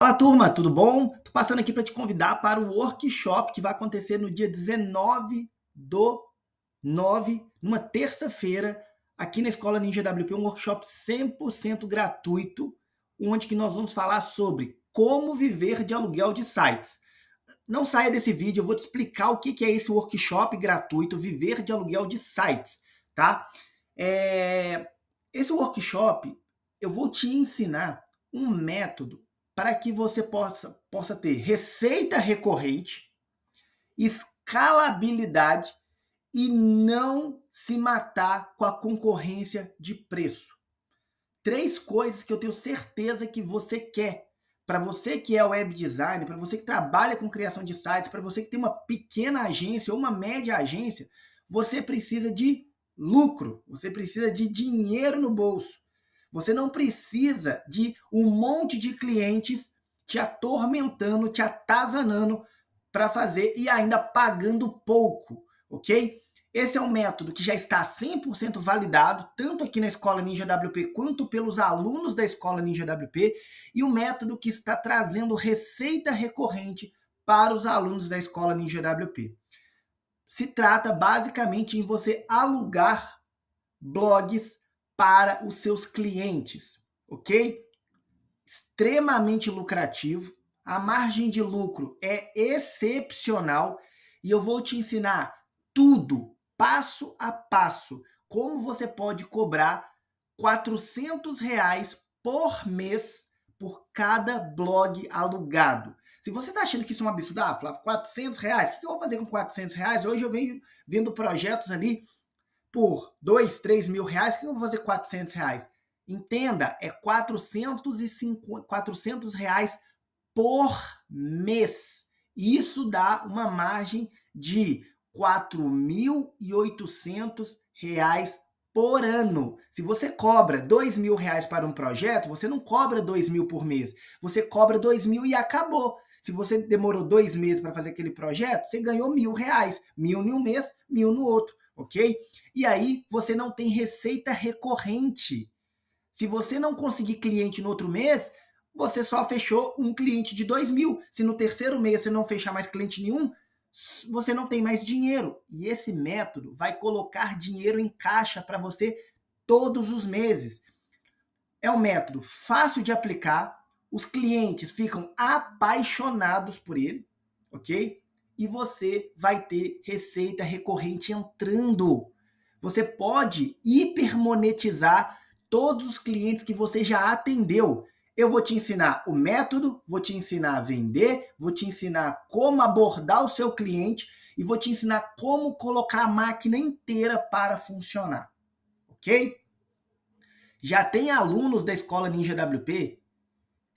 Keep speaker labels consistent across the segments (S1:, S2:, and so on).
S1: Fala turma, tudo bom? Tô passando aqui para te convidar para o workshop que vai acontecer no dia 19 do 9, numa terça-feira, aqui na Escola Ninja WP, um workshop 100% gratuito, onde que nós vamos falar sobre como viver de aluguel de sites. Não saia desse vídeo, eu vou te explicar o que, que é esse workshop gratuito Viver de Aluguel de Sites, tá? É... Esse workshop, eu vou te ensinar um método para que você possa, possa ter receita recorrente, escalabilidade e não se matar com a concorrência de preço. Três coisas que eu tenho certeza que você quer. Para você que é web design, para você que trabalha com criação de sites, para você que tem uma pequena agência ou uma média agência, você precisa de lucro, você precisa de dinheiro no bolso. Você não precisa de um monte de clientes te atormentando, te atazanando para fazer e ainda pagando pouco, ok? Esse é um método que já está 100% validado, tanto aqui na Escola Ninja WP quanto pelos alunos da Escola Ninja WP, e um método que está trazendo receita recorrente para os alunos da Escola Ninja WP. Se trata basicamente em você alugar blogs para os seus clientes, ok? Extremamente lucrativo, a margem de lucro é excepcional e eu vou te ensinar tudo, passo a passo, como você pode cobrar 400 reais por mês por cada blog alugado. Se você está achando que isso é um absurdo, ah, Flávio, 400 reais, o que eu vou fazer com 400 reais? Hoje eu venho vendo projetos ali por 2, 3 mil reais, que eu vou fazer 400 reais? Entenda, é 450, 400 reais por mês. Isso dá uma margem de 4.800 reais por ano. Se você cobra dois mil reais para um projeto, você não cobra dois mil por mês. Você cobra dois mil e acabou. Se você demorou dois meses para fazer aquele projeto, você ganhou mil reais, mil em um mês, mil no outro ok? E aí você não tem receita recorrente. Se você não conseguir cliente no outro mês, você só fechou um cliente de 2 mil. Se no terceiro mês você não fechar mais cliente nenhum, você não tem mais dinheiro. E esse método vai colocar dinheiro em caixa para você todos os meses. É um método fácil de aplicar, os clientes ficam apaixonados por ele, ok? e você vai ter receita recorrente entrando. Você pode hipermonetizar todos os clientes que você já atendeu. Eu vou te ensinar o método, vou te ensinar a vender, vou te ensinar como abordar o seu cliente e vou te ensinar como colocar a máquina inteira para funcionar. OK? Já tem alunos da escola Ninja WP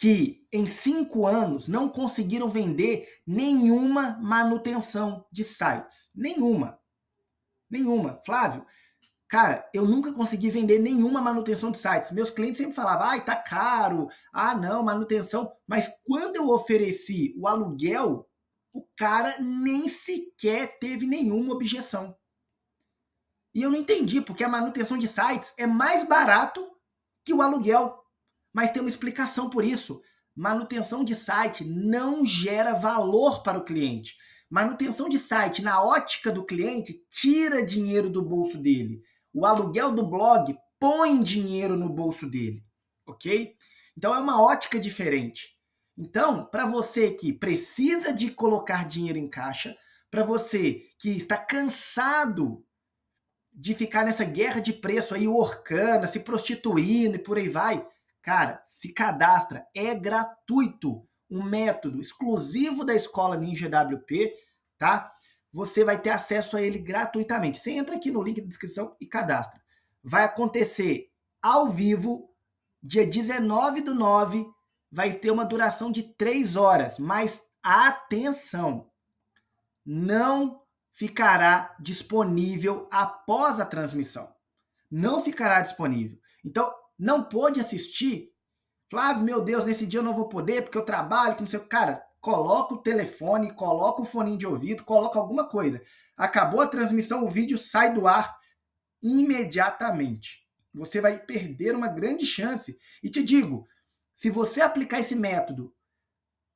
S1: que em cinco anos não conseguiram vender nenhuma manutenção de sites. Nenhuma. Nenhuma. Flávio, cara, eu nunca consegui vender nenhuma manutenção de sites. Meus clientes sempre falavam, ai, tá caro, ah, não, manutenção. Mas quando eu ofereci o aluguel, o cara nem sequer teve nenhuma objeção. E eu não entendi, porque a manutenção de sites é mais barato que o aluguel. Mas tem uma explicação por isso. Manutenção de site não gera valor para o cliente. Manutenção de site, na ótica do cliente, tira dinheiro do bolso dele. O aluguel do blog põe dinheiro no bolso dele, ok? Então é uma ótica diferente. Então, para você que precisa de colocar dinheiro em caixa, para você que está cansado de ficar nessa guerra de preço aí, orcana, se prostituindo e por aí vai, Cara, se cadastra, é gratuito, um método exclusivo da escola Ninja WP, tá? Você vai ter acesso a ele gratuitamente. Você entra aqui no link da descrição e cadastra. Vai acontecer ao vivo, dia 19 do 9, vai ter uma duração de 3 horas, mas atenção, não ficará disponível após a transmissão. Não ficará disponível. Então, não pôde assistir, Flávio, ah, meu Deus, nesse dia eu não vou poder porque eu trabalho, que não sei o Cara, coloca o telefone, coloca o fone de ouvido, coloca alguma coisa. Acabou a transmissão, o vídeo sai do ar imediatamente. Você vai perder uma grande chance. E te digo, se você aplicar esse método,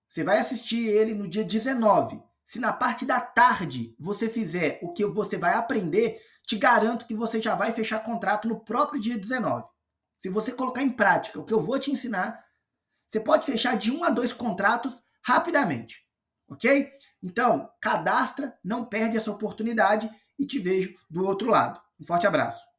S1: você vai assistir ele no dia 19. Se na parte da tarde você fizer o que você vai aprender, te garanto que você já vai fechar contrato no próprio dia 19. Se você colocar em prática o que eu vou te ensinar, você pode fechar de um a dois contratos rapidamente, ok? Então, cadastra, não perde essa oportunidade e te vejo do outro lado. Um forte abraço.